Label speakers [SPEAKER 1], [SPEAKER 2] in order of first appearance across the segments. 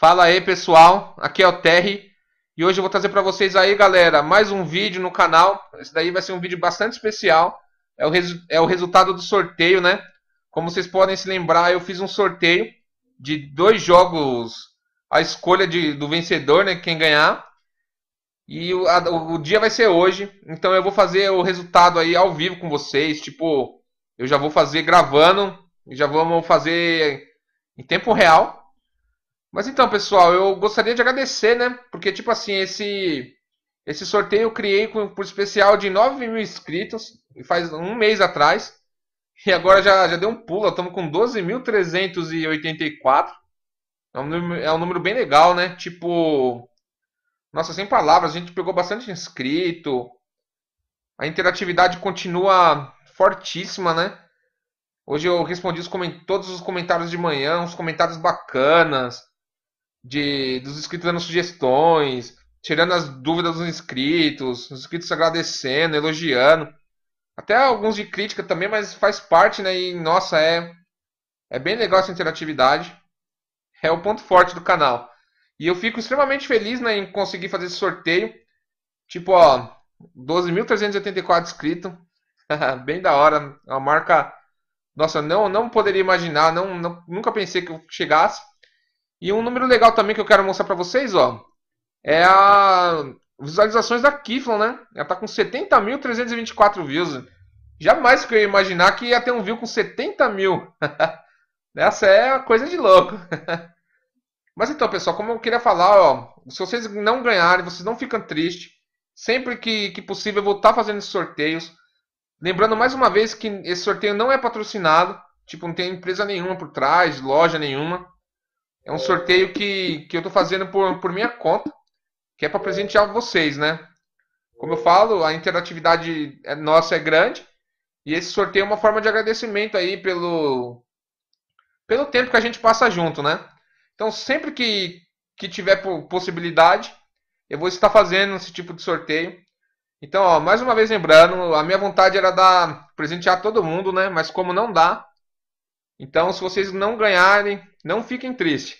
[SPEAKER 1] Fala aí pessoal, aqui é o Terry e hoje eu vou trazer para vocês aí galera mais um vídeo no canal. Esse daí vai ser um vídeo bastante especial, é o, é o resultado do sorteio, né? Como vocês podem se lembrar, eu fiz um sorteio de dois jogos, a escolha de, do vencedor, né? Quem ganhar. E o, a, o dia vai ser hoje, então eu vou fazer o resultado aí ao vivo com vocês. Tipo, eu já vou fazer gravando, já vamos fazer em tempo real mas então, pessoal, eu gostaria de agradecer, né? Porque, tipo assim, esse, esse sorteio eu criei com, por especial de 9 mil inscritos, faz um mês atrás. E agora já, já deu um pulo, estamos com 12.384. É um, número, é um número bem legal, né? Tipo. Nossa, sem palavras, a gente pegou bastante inscrito. A interatividade continua fortíssima, né? Hoje eu respondi os todos os comentários de manhã, uns comentários bacanas de dos inscritos dando sugestões, tirando as dúvidas dos inscritos, os inscritos agradecendo, elogiando. Até alguns de crítica também, mas faz parte, né? E nossa, é, é bem legal essa interatividade. É o ponto forte do canal. E eu fico extremamente feliz né, em conseguir fazer esse sorteio. Tipo, ó, 12.384 inscritos. bem da hora. É uma marca. Nossa, não não poderia imaginar. Não, não, nunca pensei que eu chegasse. E um número legal também que eu quero mostrar para vocês, ó, é a visualizações da Kiflon, né? Ela tá com 70.324 views. Jamais que eu ia imaginar que ia ter um view com 70 mil. Essa é coisa de louco. Mas então, pessoal, como eu queria falar, ó, se vocês não ganharem, vocês não ficam tristes. Sempre que, que possível, eu vou estar tá fazendo esses sorteios. Lembrando mais uma vez que esse sorteio não é patrocinado. Tipo, não tem empresa nenhuma por trás, loja nenhuma. É um sorteio que, que eu estou fazendo por, por minha conta, que é para presentear vocês, né? Como eu falo, a interatividade é, nossa é grande e esse sorteio é uma forma de agradecimento aí pelo, pelo tempo que a gente passa junto, né? Então, sempre que, que tiver possibilidade, eu vou estar fazendo esse tipo de sorteio. Então, ó, mais uma vez lembrando, a minha vontade era dar presentear todo mundo, né? Mas como não dá, então se vocês não ganharem, não fiquem tristes.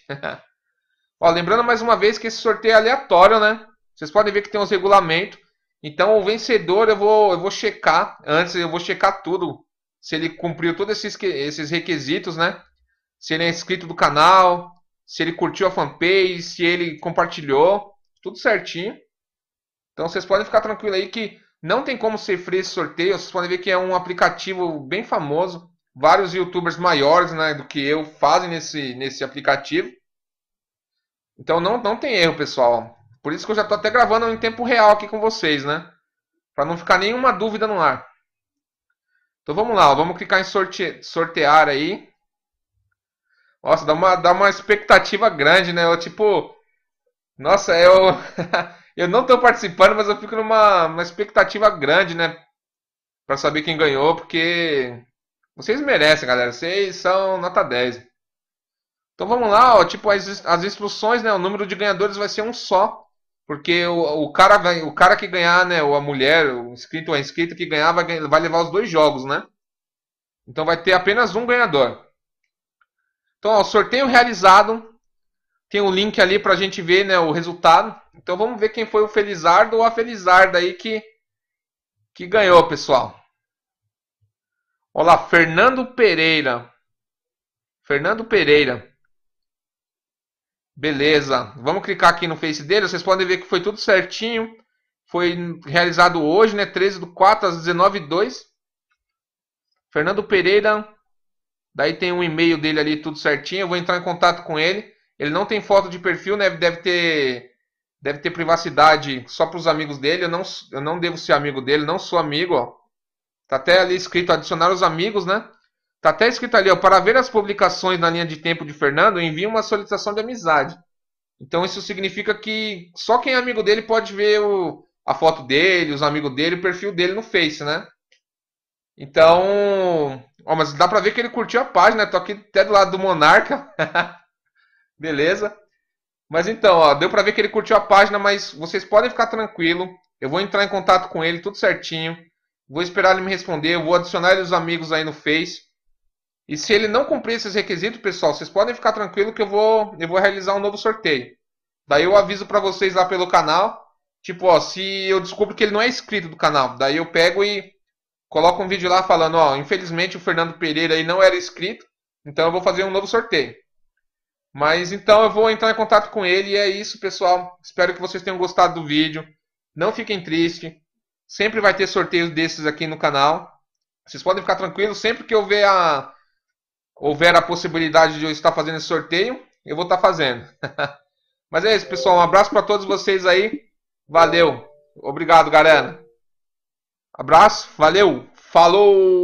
[SPEAKER 1] Ó, lembrando mais uma vez que esse sorteio é aleatório, né? Vocês podem ver que tem uns regulamentos. Então o vencedor eu vou, eu vou checar. Antes eu vou checar tudo. Se ele cumpriu todos esses, esses requisitos, né? Se ele é inscrito do canal, se ele curtiu a fanpage, se ele compartilhou. Tudo certinho. Então vocês podem ficar tranquilos aí que não tem como ser free esse sorteio. Vocês podem ver que é um aplicativo bem famoso vários youtubers maiores né, do que eu fazem nesse, nesse aplicativo. Então não, não tem erro, pessoal. Por isso que eu já estou até gravando em tempo real aqui com vocês, né? Para não ficar nenhuma dúvida no ar. Então vamos lá, vamos clicar em sorte, sortear aí. Nossa, dá uma, dá uma expectativa grande, né? Eu, tipo, nossa, eu, eu não estou participando, mas eu fico numa uma expectativa grande, né? Para saber quem ganhou, porque vocês merecem, galera. Vocês são nota 10. Então vamos lá, ó, tipo as, as instruções, né? O número de ganhadores vai ser um só. Porque o, o, cara, vai, o cara que ganhar, né? Ou a mulher, o inscrito ou a inscrita que ganhar vai, vai levar os dois jogos, né? Então vai ter apenas um ganhador. Então, ó, sorteio realizado. Tem um link ali pra gente ver né, o resultado. Então vamos ver quem foi o Felizardo ou a Felizarda aí que, que ganhou, pessoal. Olá, Fernando Pereira. Fernando Pereira. Beleza. Vamos clicar aqui no Face dele. Vocês podem ver que foi tudo certinho. Foi realizado hoje, né? 13 do 4 às 19 2. Fernando Pereira. Daí tem um e-mail dele ali, tudo certinho. Eu vou entrar em contato com ele. Ele não tem foto de perfil, né? Deve ter, deve ter privacidade só para os amigos dele. Eu não, eu não devo ser amigo dele, não sou amigo, ó. Tá até ali escrito adicionar os amigos, né? Tá até escrito ali, ó, para ver as publicações na linha de tempo de Fernando, envie uma solicitação de amizade. Então isso significa que só quem é amigo dele pode ver o, a foto dele, os amigos dele, o perfil dele no Face, né? Então, ó, mas dá pra ver que ele curtiu a página, tô aqui até do lado do Monarca. Beleza? Mas então, ó, deu pra ver que ele curtiu a página, mas vocês podem ficar tranquilo. Eu vou entrar em contato com ele, tudo certinho. Vou esperar ele me responder. Eu vou adicionar ele os amigos aí no Face. E se ele não cumprir esses requisitos, pessoal, vocês podem ficar tranquilo que eu vou, eu vou realizar um novo sorteio. Daí eu aviso para vocês lá pelo canal. Tipo, ó, se eu descubro que ele não é inscrito do canal, daí eu pego e coloco um vídeo lá falando, ó, infelizmente o Fernando Pereira aí não era inscrito, então eu vou fazer um novo sorteio. Mas então eu vou entrar em contato com ele e é isso, pessoal. Espero que vocês tenham gostado do vídeo. Não fiquem tristes. Sempre vai ter sorteios desses aqui no canal. Vocês podem ficar tranquilos, sempre que houver a, houver a possibilidade de eu estar fazendo esse sorteio, eu vou estar fazendo. Mas é isso, pessoal. Um abraço para todos vocês aí. Valeu. Obrigado, galera. Abraço. Valeu. Falou.